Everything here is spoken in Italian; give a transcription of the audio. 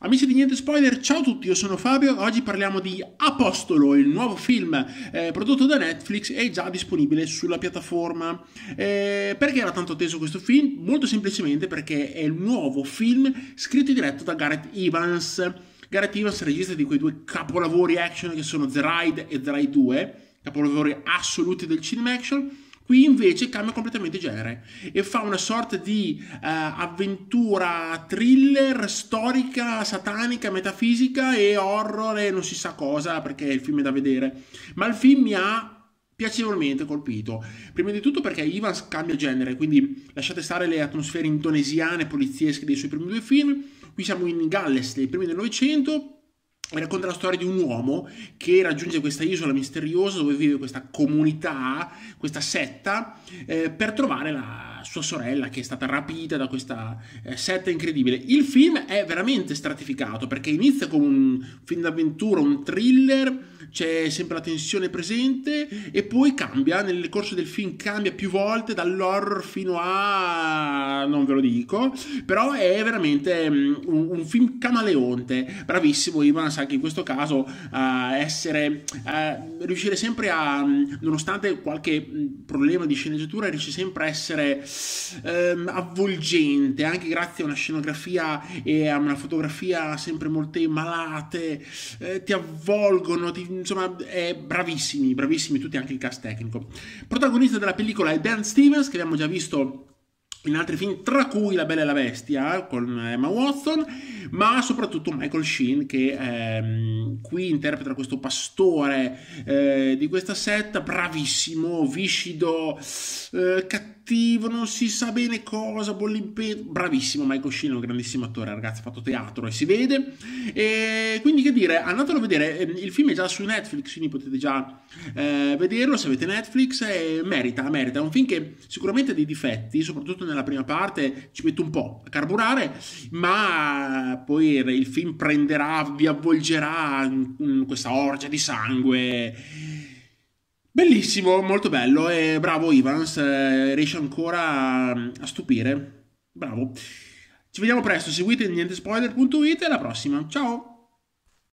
Amici di Niente Spoiler, ciao a tutti, io sono Fabio, oggi parliamo di Apostolo, il nuovo film eh, prodotto da Netflix e già disponibile sulla piattaforma. Eh, perché era tanto atteso questo film? Molto semplicemente perché è il nuovo film scritto e diretto da Gareth Evans. Gareth Evans, regista di quei due capolavori action che sono The Ride e The Ride 2, capolavori assoluti del cinema action Qui invece cambia completamente genere e fa una sorta di eh, avventura thriller storica, satanica, metafisica e horror e non si sa cosa perché il film è da vedere. Ma il film mi ha piacevolmente colpito. Prima di tutto perché Ivans cambia genere, quindi lasciate stare le atmosfere indonesiane, poliziesche dei suoi primi due film. Qui siamo in Galles, dei primi del Novecento racconta la storia di un uomo che raggiunge questa isola misteriosa dove vive questa comunità, questa setta, eh, per trovare la, sua sorella che è stata rapita da questa eh, setta incredibile. Il film è veramente stratificato perché inizia con un film d'avventura, un thriller, c'è sempre la tensione presente e poi cambia, nel corso del film cambia più volte dall'horror fino a... non ve lo dico, però è veramente um, un, film camaleonte. Bravissimo Ivan, sa che in questo caso uh, essere... Uh, riuscire sempre a... Mm, nonostante qualche mm, problema di sceneggiatura, riesce sempre a essere ehm, avvolgente, anche grazie a una scenografia e a una fotografia sempre molto malate, eh, ti avvolgono, ti, insomma, è eh, bravissimi, bravissimi tutti, anche il cast tecnico. Protagonista della pellicola è Dan Stevens, che abbiamo già visto in altri film, tra cui La Bella e la Bestia con Emma Watson, ma soprattutto Michael Sheen che ehm, qui interpreta questo pastore eh, di questa setta, bravissimo, viscido, eh, cattivo, non si sa bene cosa, bollimpeto, bravissimo Michael Sheen, è un grandissimo attore, ragazzi, ha fatto teatro e si vede. E quindi che dire, andatelo a vedere, ehm, il film è già su Netflix, quindi potete già eh, vederlo se avete Netflix, e merita, merita, è un film che sicuramente ha dei difetti, soprattutto nella prima parte ci mette un po' a carburare, ma poi il film prenderà, vi avvolgerà in questa orgia di sangue. Bellissimo, molto bello e bravo Ivans, eh, riesce ancora a stupire. Bravo. Ci vediamo presto, seguite niente spoiler.it e alla prossima. Ciao!